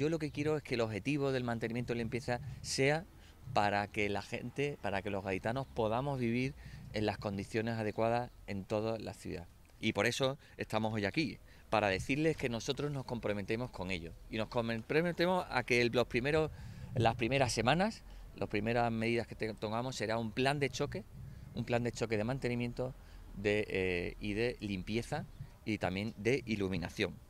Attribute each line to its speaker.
Speaker 1: yo lo que quiero es que el objetivo del mantenimiento y limpieza sea para que la gente, para que los gaitanos podamos vivir en las condiciones adecuadas en toda la ciudad. Y por eso estamos hoy aquí, para decirles que nosotros nos comprometemos con ello. Y nos comprometemos a que los las primeras semanas, las primeras medidas que tomamos será un plan de choque, un plan de choque de mantenimiento eh, y de limpieza y también de iluminación.